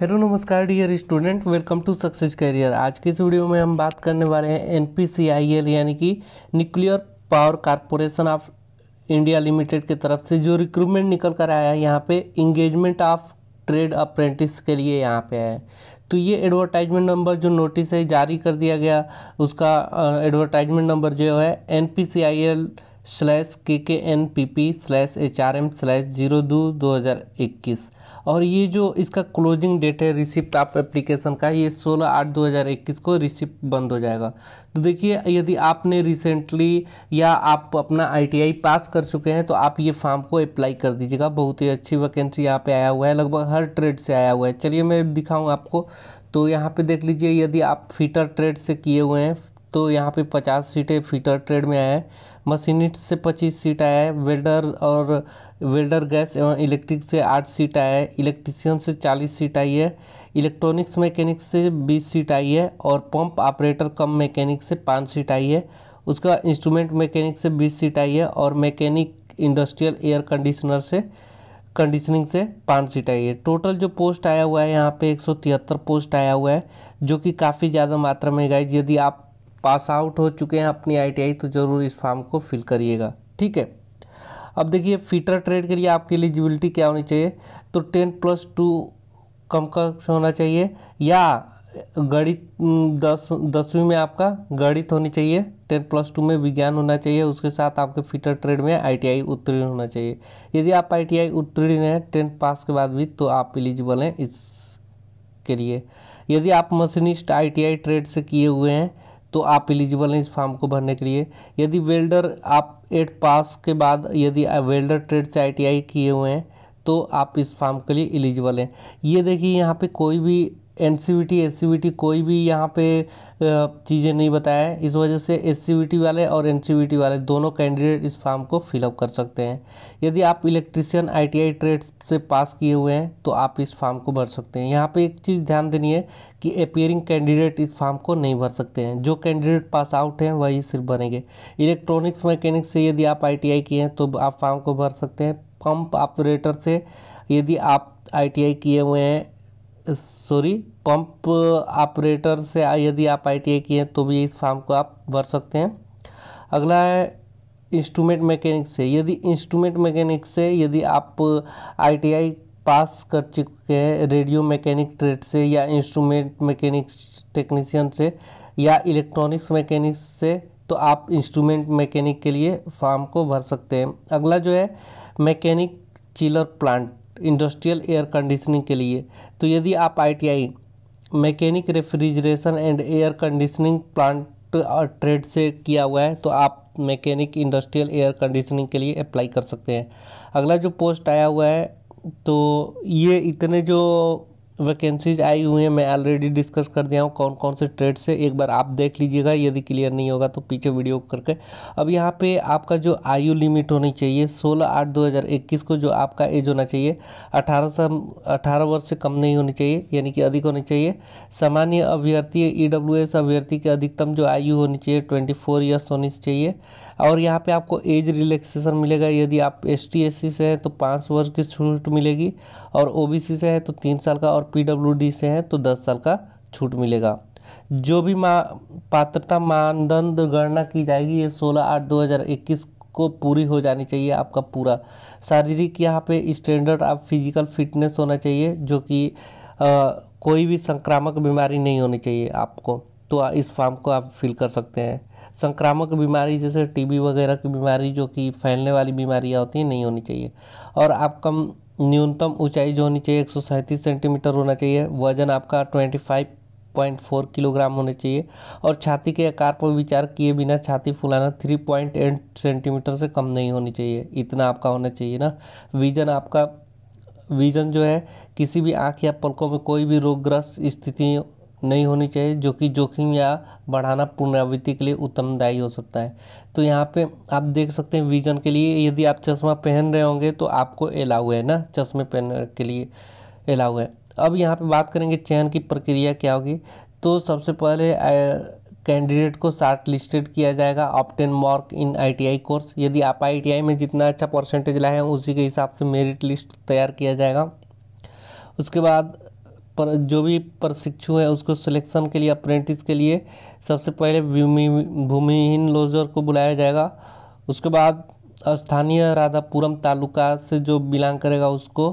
hello नमस्कार dear student welcome to success career आज के इस वीडियो में हम बात करने वाले हैं एन यानी कि Nuclear Power Corporation of India Limited की तरफ से जो रिक्रूटमेंट निकल कर आया है यहाँ पे इंगेजमेंट ऑफ ट्रेड अप्रेंटिस के लिए यहाँ पे है तो ये एडवर्टाइजमेंट नंबर जो नोटिस है जारी कर दिया गया उसका एडवर्टाइजमेंट नंबर जो है N P C I L slash K K N P P slash H R M slash zero दो दो हज़ार इक्कीस और ये जो इसका क्लोजिंग डेट है रिसिप्ट आप एप्लीकेशन का ये सोलह आठ दो हज़ार इक्कीस को रिसिप्ट बंद हो जाएगा तो देखिए यदि आपने रिसेंटली या आप अपना आईटीआई पास कर चुके हैं तो आप ये फॉर्म को अप्लाई कर दीजिएगा बहुत ही अच्छी वैकेंसी यहाँ पे आया हुआ है लगभग हर ट्रेड से आया हुआ है चलिए मैं दिखाऊँ आपको तो यहाँ पर देख लीजिए यदि आप फीटर ट्रेड से किए हुए हैं तो यहाँ पर पचास सीटें फीटर ट्रेड में आए हैं मशीनिस्ट से पच्चीस सीट आया है वेल्डर और वेल्डर गैस एवं इलेक्ट्रिक से आठ सीट आया है इलेक्ट्रीशियन से चालीस सीट आई है इलेक्ट्रॉनिक्स मैकेनिक से बीस सीट आई है और पंप ऑपरेटर कम मैकेनिक से पाँच सीट आई है उसका इंस्ट्रूमेंट मैकेनिक से बीस सीट आई है और मैकेनिक इंडस्ट्रियल एयर कंडीशनर से कंडीशनिंग से पाँच सीट आई है टोटल जो पोस्ट आया हुआ है यहाँ पे एक सौ तिहत्तर पोस्ट आया हुआ है जो कि काफ़ी ज़्यादा मात्रा में गाइज यदि आप पास आउट हो चुके हैं अपनी आईटीआई तो ज़रूर इस फॉर्म को फिल करिएगा ठीक है अब देखिए फीटर ट्रेड के लिए आपकी एलिजिबिलिटी क्या होनी चाहिए तो टेन प्लस टू कम कक्ष होना चाहिए या गणित दस दसवीं में आपका गणित होनी चाहिए टेन प्लस टू में विज्ञान होना चाहिए उसके साथ आपके फीटर ट्रेड में आईटीआई उत्तीर्ण होना चाहिए यदि आप आईटीआई उत्तीर्ण हैं टेन पास के बाद भी तो आप एलिजिबल हैं इसके लिए यदि आप मशीनिस्ट आईटीआई ट्रेड से किए हुए हैं तो आप एलिजिबल हैं इस फॉर्म को भरने के लिए यदि वेल्डर आप एट पास के बाद यदि वेल्डर ट्रेड से आई किए हुए हैं तो आप इस फॉर्म के लिए एलिजिबल हैं ये देखिए यहाँ पे कोई भी एन सी कोई भी यहाँ पे चीज़ें नहीं बताया है इस वजह से एस वाले और एन वाले दोनों कैंडिडेट इस फॉर्म को फिलअप कर सकते हैं यदि आप इलेक्ट्रिशियन आईटीआई ट्रेड से पास किए हुए हैं तो आप इस फॉर्म को भर सकते हैं यहाँ पे एक चीज़ ध्यान देनी है कि अपेयरिंग कैंडिडेट इस फॉर्म को नहीं भर सकते हैं जो कैंडिडेट पास आउट हैं वही सिर्फ भरेंगे इलेक्ट्रॉनिक्स मैकेनिक से यदि आप आई किए हैं तो आप फॉर्म को भर सकते हैं पंप ऑपरेटर से यदि आप आई किए हुए हैं सॉरी पंप ऑपरेटर से यदि आप आई टी आई किए तो भी इस फॉर्म को आप भर सकते हैं अगला है इंस्ट्रूमेंट मैकेनिक से यदि इंस्ट्रूमेंट मैकेनिक से यदि आप आईटीआई पास कर चुके हैं रेडियो मैकेनिक ट्रेड से या इंस्ट्रूमेंट मैकेनिक टेक्नीशियन से या इलेक्ट्रॉनिक्स मैकेनिक से तो आप इंस्ट्रूमेंट मैकेनिक के लिए फॉर्म को भर सकते हैं अगला जो है mechanic chiller plant industrial air conditioning के लिए तो यदि आप I mechanic refrigeration and air conditioning plant trade से किया हुआ है तो आप मैकेनिक इंडस्ट्रियल एयर कंडीशनिंग के लिए अप्लाई कर सकते हैं अगला जो पोस्ट आया हुआ है तो ये इतने जो वैकेंसीज आई हुई हैं मैं ऑलरेडी डिस्कस कर दिया हूँ कौन कौन से ट्रेड से एक बार आप देख लीजिएगा यदि क्लियर नहीं होगा तो पीछे वीडियो करके अब यहाँ पे आपका जो आयु लिमिट होनी चाहिए 16 आठ 2021 को जो आपका एज होना चाहिए 18 से 18 वर्ष से कम नहीं होनी चाहिए यानी कि अधिक होनी चाहिए सामान्य अभ्यर्थी ई e अभ्यर्थी की अधिकतम जो आयु होनी चाहिए ट्वेंटी ईयर्स होनी चाहिए और यहाँ पे आपको एज रिलैक्सेशन मिलेगा यदि आप एस टी से हैं तो पाँच वर्ष की छूट मिलेगी और ओ से हैं तो तीन साल का और पी से हैं तो दस साल का छूट मिलेगा जो भी मा पात्रता मानदंड गणना की जाएगी ये सोलह आठ दो हज़ार इक्कीस को पूरी हो जानी चाहिए आपका पूरा शारीरिक यहाँ पे स्टैंडर्ड आप फिजिकल फिटनेस होना चाहिए जो कि कोई भी संक्रामक बीमारी नहीं होनी चाहिए आपको तो इस फॉर्म को आप फिल कर सकते हैं संक्रामक बीमारी जैसे टीबी वगैरह की बीमारी जो कि फैलने वाली बीमारियाँ होती हैं नहीं होनी चाहिए और आप कम न्यूनतम ऊंचाई जो होनी चाहिए एक सेंटीमीटर होना चाहिए वजन आपका twenty five point four kilogram होने चाहिए और छाती के आकार पर विचार किए बिना छाती फुलाना थ्री पॉइंट एट सेंटीमीटर से कम नहीं होनी चाहिए इतना आपका होना चाहिए ना विजन आपका विजन जो है किसी भी आँख या पलकों में कोई भी रोगग्रस्त स्थिति नहीं होनी चाहिए जो कि जोखिम या बढ़ाना पुनरावृत्ति के लिए उत्तमदायी हो सकता है तो यहाँ पे आप देख सकते हैं विज़न के लिए यदि आप चश्मा पहन रहे होंगे तो आपको अलाउ है ना चश्मे पहनने के लिए अलाउ है अब यहाँ पे बात करेंगे चयन की प्रक्रिया क्या होगी तो सबसे पहले कैंडिडेट को शार्ट लिस्टेड किया जाएगा obtain mark in ITI course यदि आप आईटीआई में जितना अच्छा परसेंटेज लाए हैं उसी के हिसाब से मेरिट लिस्ट तैयार किया जाएगा उसके बाद पर जो भी प्रशिक्षु है उसको सिलेक्शन के लिए अप्रेंटिस के लिए सबसे पहले भूमिहीन लोजर को बुलाया जाएगा उसके बाद स्थानीय राधापुरम तालुका से जो बिलोंग करेगा उसको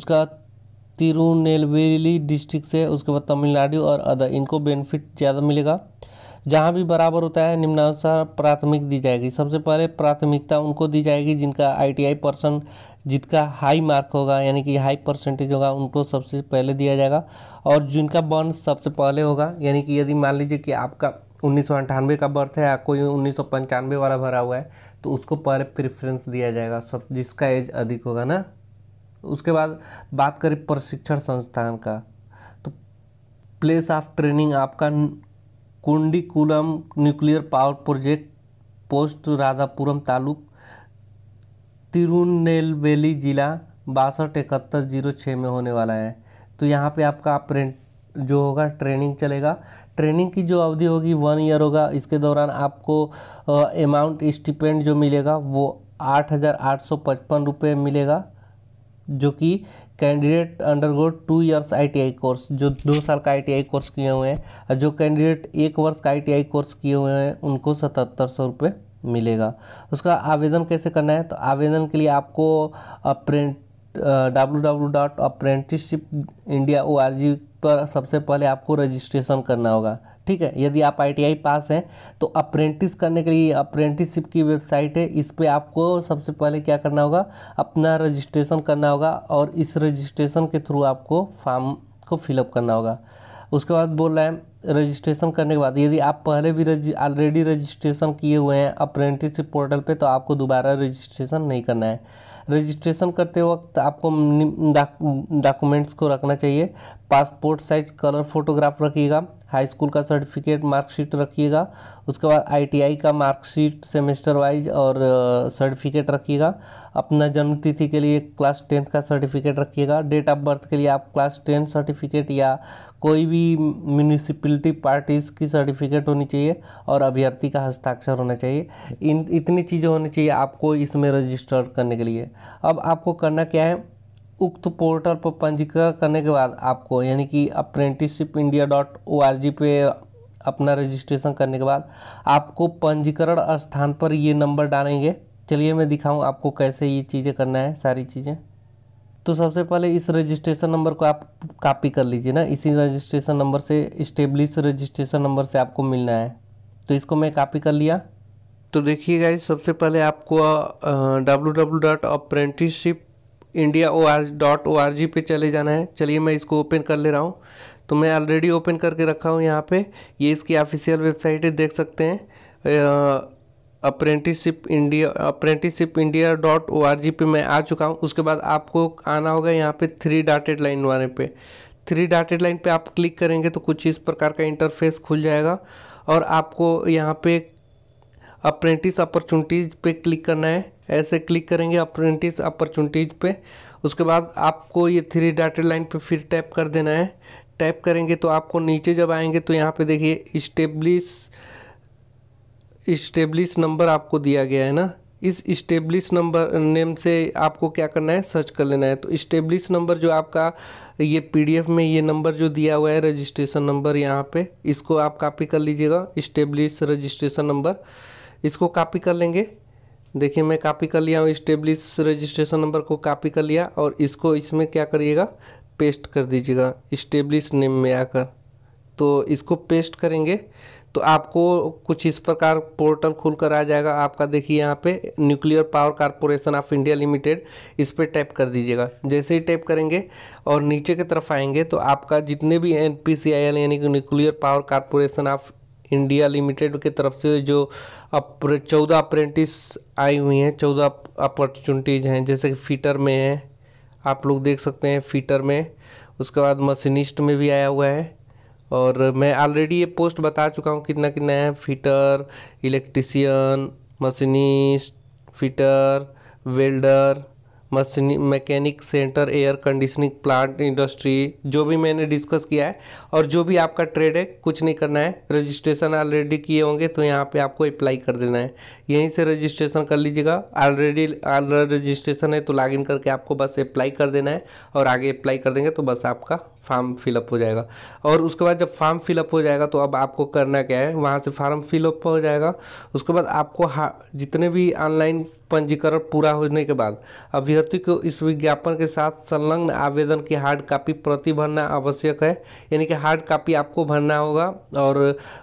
उसका तिरुनेलवेली डिस्ट्रिक्ट से उसके बाद तमिलनाडु और अदर इनको बेनिफिट ज़्यादा मिलेगा जहाँ भी बराबर होता है निम्नानुसार प्राथमिक दी जाएगी सबसे पहले प्राथमिकता उनको दी जाएगी जिनका आईटीआई पर्सन जिनका हाई मार्क होगा यानी कि हाई परसेंटेज होगा उनको सबसे पहले दिया जाएगा और जिनका बर्न सबसे पहले होगा यानी कि यदि मान लीजिए कि आपका उन्नीस का बर्थ है या कोई उन्नीस वाला भरा हुआ है तो उसको पहले प्रेफरेंस दिया जाएगा सब जिसका एज अधिक होगा ना उसके बाद बात करें प्रशिक्षण संस्थान का तो प्लेस ऑफ ट्रेनिंग आपका Kudankulam Nuclear power Project post Radhapuram taluk Tirunelveli ज़िला बासठ इकहत्तर जीरो छः में होने वाला है तो यहाँ पे आपका अप्रेंट जो होगा ट्रेनिंग चलेगा ट्रेनिंग की जो अवधि होगी वन ईयर होगा इसके दौरान आपको अमाउंट स्टिपेंड जो मिलेगा वो आठ हज़ार आठ सौ पचपन रुपये मिलेगा जो कि candidate undergone two years ITI course जो दो साल का आईटीआई कोर्स किए हुए हैं जो कैंडिडेट एक वर्ष का आईटीआई कोर्स किए हुए हैं उनको सतहत्तर सौ रुपये मिलेगा उसका आवेदन कैसे करना है तो आवेदन के लिए आपको अप्रेंट W W dot apprenticeship India O R G पर सबसे पहले आपको रजिस्ट्रेशन करना होगा ठीक है यदि आप आईटीआई पास हैं तो अप्रेंटिस करने के लिए अप्रेंटिसशिप की वेबसाइट है इस पर आपको सबसे पहले क्या करना होगा अपना रजिस्ट्रेशन करना होगा और इस रजिस्ट्रेशन के थ्रू आपको फॉर्म को फिलअप करना होगा उसके बाद बोल रहे हैं रजिस्ट्रेशन करने के बाद यदि आप पहले भी ऑलरेडी रजिस्ट्रेशन किए हुए हैं अप्रेंटिसशिप पोर्टल पे तो आपको दोबारा रजिस्ट्रेशन नहीं करना है रजिस्ट्रेशन करते वक्त आपको डॉक्यूमेंट्स दाक, को रखना चाहिए पासपोर्ट साइज कलर फोटोग्राफ रखिएगा हाई स्कूल का सर्टिफिकेट मार्कशीट रखिएगा उसके बाद आईटीआई का मार्कशीट सेमेस्टर वाइज और सर्टिफिकेट रखिएगा अपना जन्मतिथि के लिए क्लास टेंथ का सर्टिफिकेट रखिएगा डेट ऑफ बर्थ के लिए आप क्लास टेंथ सर्टिफिकेट या कोई भी म्यूनिसिपलिटी पार्टीज़ की सर्टिफिकेट होनी चाहिए और अभ्यर्थी का हस्ताक्षर होना चाहिए इन इतनी चीज़ें होनी चाहिए आपको इसमें रजिस्टर करने के लिए अब आपको करना क्या है उक्त पोर्टल पर पंजीकरण करने के बाद आपको यानी कि apprenticeship India dot O R G पे अपना रजिस्ट्रेशन करने के बाद आपको पंजीकरण स्थान पर ये नंबर डालेंगे चलिए मैं दिखाऊं आपको कैसे ये चीज़ें करना है सारी चीज़ें तो सबसे पहले इस रजिस्ट्रेशन नंबर को आप कॉपी कर लीजिए ना इसी रजिस्ट्रेशन नंबर से इस्टेब्लिश रजिस्ट्रेशन नंबर से आपको मिलना है तो इसको मैं कॉपी कर लिया तो देखिए गाइज सबसे पहले आपको W W dot apprenticeship India O R dot O R G पर चले जाना है चलिए मैं इसको ओपन कर ले रहा हूँ तो मैं ऑलरेडी ओपन करके रखा हूँ यहाँ पे ये इसकी ऑफिशियल वेबसाइट है देख सकते हैं apprenticeship India apprenticeship India dot O R G पर मैं आ चुका हूँ उसके बाद आपको आना होगा यहाँ पे थ्री डाटेड लाइन वाले पे थ्री डाटेड लाइन पे आप क्लिक करेंगे तो कुछ इस प्रकार का इंटरफेस खुल जाएगा और आपको यहाँ पे अप्रेंटिस अपॉर्चुनिटीज़ पे क्लिक करना है ऐसे क्लिक करेंगे अप्रेंटिस अपॉर्चुनिटीज़ पे उसके बाद आपको ये थ्री डाटेड लाइन पे फिर टैप कर देना है टैप करेंगे तो आपको नीचे जब आएंगे तो यहाँ पे देखिए इस्टेब्लिस इस्टेब्लिश नंबर आपको दिया गया है ना इस इस्टेब्लिश नंबर नेम से आपको क्या करना है सर्च कर लेना है तो इस्टेब्लिश नंबर जो आपका ये पीडीएफ में ये नंबर जो दिया हुआ है रजिस्ट्रेशन नंबर यहाँ पे इसको आप कॉपी कर लीजिएगा इस्टेब्लिश रजिस्ट्रेशन नंबर इसको कॉपी कर लेंगे देखिए मैं कॉपी कर लिया हूँ इस्टेब्लिश रजिस्ट्रेशन नंबर को कॉपी कर लिया और इसको इसमें क्या करिएगा पेस्ट कर दीजिएगा इस्टेब्लिश नेम में आकर तो इसको पेस्ट करेंगे तो आपको कुछ इस प्रकार पोर्टल खुल कर आ जाएगा आपका देखिए यहाँ पे Nuclear Power Corporation of India Limited इस पर टैप कर दीजिएगा जैसे ही टैप करेंगे और नीचे की तरफ आएंगे तो आपका जितने भी N P C I L यानी कि Nuclear Power Corporation of India Limited की तरफ से जो अप्र चौदह अप्रेंटिस आई हुई हैं चौदह अपॉर्चुनिटीज़ हैं जैसे कि फीटर में है आप लोग देख सकते हैं फीटर में उसके बाद मशीनिस्ट में भी आया हुआ है और मैं ऑलरेडी ये पोस्ट बता चुका हूँ कितना कितना है fitter electrician machinist fitter welder मशीनी mechanic centre air conditioning plant industry जो भी मैंने डिस्कस किया है और जो भी आपका ट्रेड है कुछ नहीं करना है रजिस्ट्रेशन ऑलरेडी किए होंगे तो यहाँ पे आपको अप्लाई कर देना है यहीं से रजिस्ट्रेशन कर लीजिएगा ऑलरेडी रजिस्ट्रेशन है तो लॉगिन करके आपको बस अप्लाई कर देना है और आगे अप्लाई कर देंगे तो बस आपका फार्म फिलअप हो जाएगा और उसके बाद जब फार्म फिलअप हो जाएगा तो अब आपको करना क्या है वहाँ से फार्म फिलअप हो जाएगा उसके बाद आपको जितने भी ऑनलाइन पंजीकरण पूरा होने के बाद अभ्यर्थी को इस विज्ञापन के साथ संलग्न आवेदन की हार्ड कॉपी प्रति भरना आवश्यक है यानी कि हार्ड कॉपी आपको भरना होगा और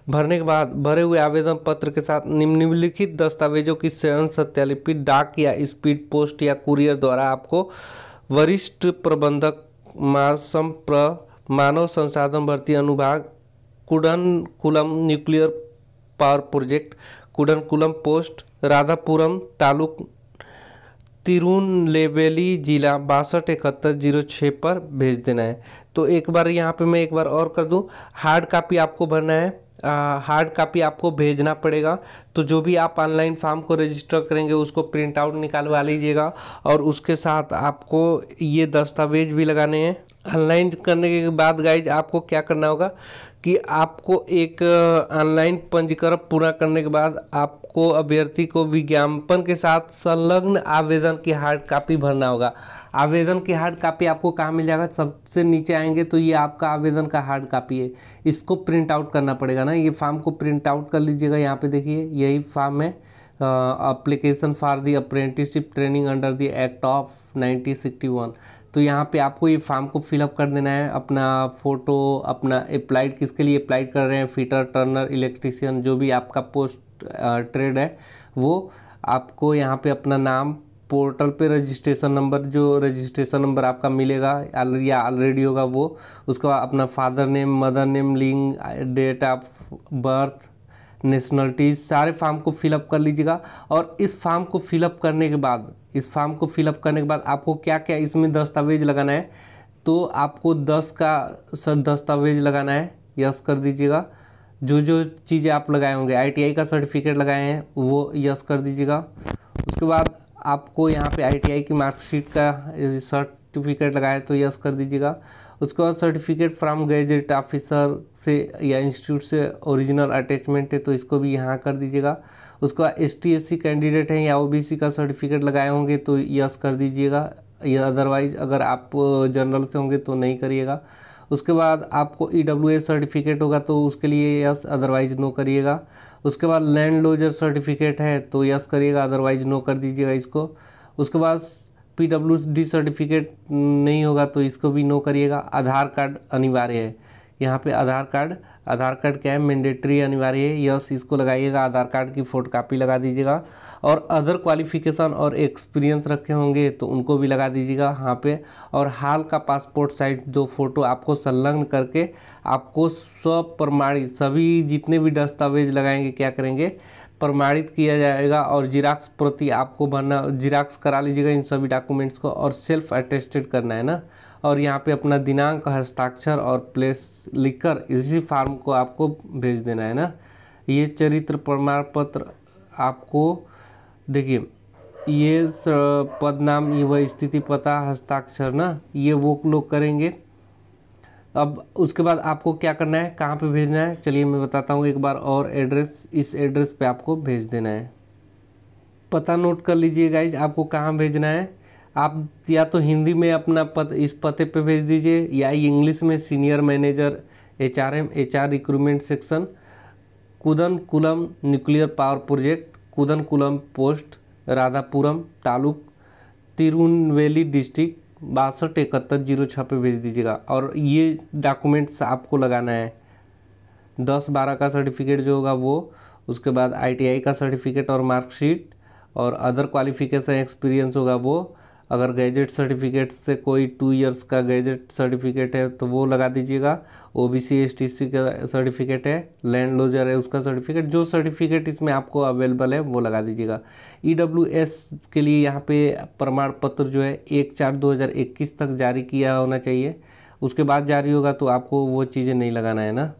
भरने के बाद भरे हुए आवेदन पत्र के साथ निम्नलिखित दस्तावेजों की स्वयं सत्यालिपि डाक या स्पीड पोस्ट या कुरियर द्वारा आपको वरिष्ठ प्रबंधक मासम प्र मानव संसाधन भर्ती अनुभाग Kudankulam nuclear power project Kudankulam post Radhapuram taluk Tirunelveli ज़िला बासठ इकहत्तर जीरो छः पर भेज देना है तो एक बार यहाँ पे मैं एक बार और कर दूँ हार्ड कापी आपको भरना है हार्ड कापी आपको भेजना पड़ेगा तो जो भी आप ऑनलाइन फॉर्म को रजिस्टर करेंगे उसको प्रिंट आउट निकालवा लीजिएगा और उसके साथ आपको ये दस्तावेज भी लगाने हैं ऑनलाइन करने के बाद गाइज आपको क्या करना होगा कि आपको एक ऑनलाइन पंजीकरण पूरा करने के बाद आपको अभ्यर्थी को विज्ञापन के साथ संलग्न आवेदन की हार्ड कॉपी भरना होगा आवेदन की हार्ड कॉपी आपको कहाँ मिल जाएगा सबसे नीचे आएंगे तो ये आपका आवेदन का हार्ड कॉपी है इसको प्रिंट आउट करना पड़ेगा ना ये फॉर्म को प्रिंट आउट कर लीजिएगा यहाँ पे देखिए यही फॉर्म है application for the apprenticeship training under the act of 1961 तो यहाँ पे आपको ये फॉर्म को फिलअप कर देना है अपना फ़ोटो अपना अप्लाइड किसके लिए अप्लाइड कर रहे हैं फिटर टर्नर इलेक्ट्रीशियन जो भी आपका पोस्ट ट्रेड uh, है वो आपको यहाँ पे अपना नाम पोर्टल पे रजिस्ट्रेशन नंबर जो रजिस्ट्रेशन नंबर आपका मिलेगा या ऑलरेडी होगा वो उसका अपना फादर नेम मदर नेम लिंग डेट ऑफ बर्थ नेशनलिटीज सारे फार्म को फिलअप कर लीजिएगा और इस फार्म को फिलअप करने के बाद इस फॉर्म को फिलअप करने के बाद आपको क्या क्या इसमें दस्तावेज लगाना है तो आपको दस का सर दस्तावेज लगाना है यस कर दीजिएगा जो जो चीज़ें आप लगाए होंगे आईटीआई का सर्टिफिकेट लगाए हैं वो यस कर दीजिएगा उसके बाद आपको यहाँ पे आईटीआई की मार्कशीट का सर्टिफिकेट लगाए तो यस कर दीजिएगा उसके बाद सर्टिफिकेट फ्रॉम गैजेट ऑफिसर से या इंस्टीट्यूट से ओरिजिनल अटैचमेंट है तो इसको भी यहाँ कर दीजिएगा उसके बाद एस टी कैंडिडेट हैं या ओ का सर्टिफिकेट लगाए होंगे तो यस कर दीजिएगा या अदरवाइज अगर आप जनरल से होंगे तो नहीं करिएगा उसके बाद आपको ई e सर्टिफिकेट होगा तो उसके लिए यस अदरवाइज नो करिएगा उसके बाद लैंड लोजर सर्टिफिकेट है तो यस करिएगा अदरवाइज नो कर दीजिएगा इसको उसके बाद पी सर्टिफिकेट नहीं होगा तो इसको भी नो करिएगा आधार कार्ड अनिवार्य है यहाँ पे आधार कार्ड आधार कार्ड क्या है मैंडेटरी अनिवार्य है यस इसको लगाइएगा आधार कार्ड की फ़ोटो कापी लगा दीजिएगा और अदर क्वालिफिकेशन और एक्सपीरियंस रखे होंगे तो उनको भी लगा दीजिएगा यहाँ पे और हाल का पासपोर्ट साइज जो फ़ोटो आपको संलग्न करके आपको स्वप्रमाणित सभी जितने भी दस्तावेज लगाएंगे क्या करेंगे प्रमाणित किया जाएगा और जिराक्स प्रति आपको भरना जिराक्स करा लीजिएगा इन सभी डॉक्यूमेंट्स को और सेल्फ अटेस्टेड करना है ना और यहाँ पे अपना दिनांक हस्ताक्षर और प्लेस लिखकर इसी फार्म को आपको भेज देना है ना ये चरित्र प्रमाण पत्र आपको देखिए ये पदनाम ये वह स्थिति पता हस्ताक्षर ना ये वो लोग करेंगे अब उसके बाद आपको क्या करना है कहाँ पे भेजना है चलिए मैं बताता हूँ एक बार और एड्रेस इस एड्रेस पे आपको भेज देना है पता नोट कर लीजिए गाइज आपको कहाँ भेजना है आप या तो हिंदी में अपना पत इस पते पे भेज दीजिए या इंग्लिश में senior manager H R M H R recruitment section Kudankulam nuclear power project Kudankulam post Radhapuram taluk Tirunelveli district बासठ इकहत्तर जीरो छः पर भेज दीजिएगा और ये डॉक्यूमेंट्स आपको लगाना है दस बारह का सर्टिफिकेट जो होगा वो उसके बाद आईटीआई का सर्टिफिकेट और मार्कशीट और अदर क्वालिफिकेशन एक्सपीरियंस होगा वो अगर गैजेट सर्टिफिकेट से कोई टू इयर्स का गैजेट सर्टिफिकेट है तो वो लगा दीजिएगा O B C S T C का सर्टिफिकेट है लैंड लोजर है उसका सर्टिफिकेट जो सर्टिफिकेट इसमें आपको अवेलेबल है वो लगा दीजिएगा ई डब्ल्यू एस के लिए यहाँ पे प्रमाण पत्र जो है एक चार दो हज़ार इक्कीस तक जारी किया होना चाहिए उसके बाद जारी होगा तो आपको वो चीज़ें नहीं लगाना है ना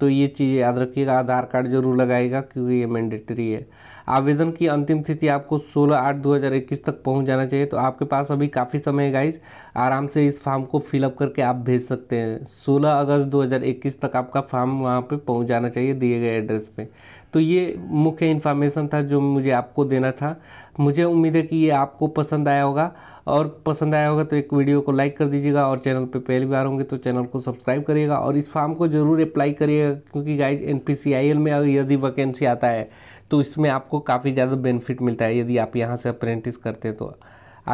तो ये चीज़ याद रखिएगा आधार कार्ड जरूर लगाएगा क्योंकि ये मैंडेटरी है आवेदन की अंतिम तिथि आपको 16 आठ 2021 तक पहुंच जाना चाहिए तो आपके पास अभी काफ़ी समय है गाइज आराम से इस फार्म को फिलअप करके आप भेज सकते हैं 16 अगस्त 2021 तक आपका फार्म वहाँ पे पहुंच जाना चाहिए दिए गए एड्रेस पे तो ये मुख्य इन्फॉर्मेशन था जो मुझे आपको देना था मुझे उम्मीद है कि ये आपको पसंद आया होगा और पसंद आया होगा तो एक वीडियो को लाइक कर दीजिएगा और चैनल पे पहली बार होंगे तो चैनल को सब्सक्राइब करिएगा और इस फॉर्म को ज़रूर अप्लाई करिएगा क्योंकि गाइज एन में यदि वैकेंसी आता है तो इसमें आपको काफ़ी ज़्यादा बेनिफिट मिलता है यदि आप यहाँ से अप्रेंटिस करते हैं तो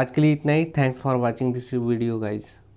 आज के लिए इतना ही thanks for watching this video guys